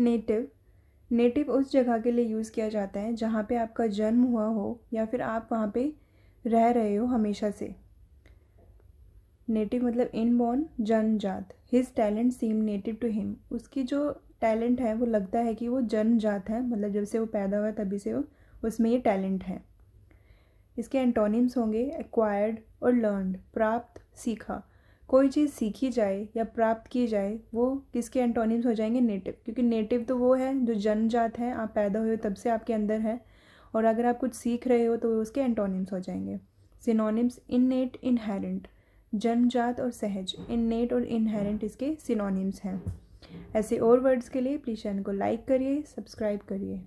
native native उस जगह के लिए यूज़ किया जाता है जहाँ पे आपका जन्म हुआ हो या फिर आप वहाँ पे रह रहे हो हमेशा से नेटिव मतलब इनबॉर्न जन्मजात his talent seem native to him उसकी जो टैलेंट है वो लगता है कि वो जन्मजात है मतलब जब से वो पैदा हुआ तभी से वो उसमें ये टैलेंट है इसके एंटोनिम्स होंगे एक्वायर्ड और लर्नड प्राप्त सीखा कोई चीज़ सीखी जाए या प्राप्त की जाए वो किसके एंटोनिम्स हो जाएंगे नेटिव क्योंकि नेटिव तो वो है जो जन्मजात है आप पैदा हुए तब से आपके अंदर है और अगर आप कुछ सीख रहे हो तो वो उसके एंटोनिम्स हो जाएंगे सिनोनिम्स इननेट इनहेरेंट जन्मजात और सहज इननेट और इनहेरेंट इसके सिनोनिम्स हैं ऐसे और वर्ड्स के लिए प्लीज चैनल को लाइक करिए सब्सक्राइब करिए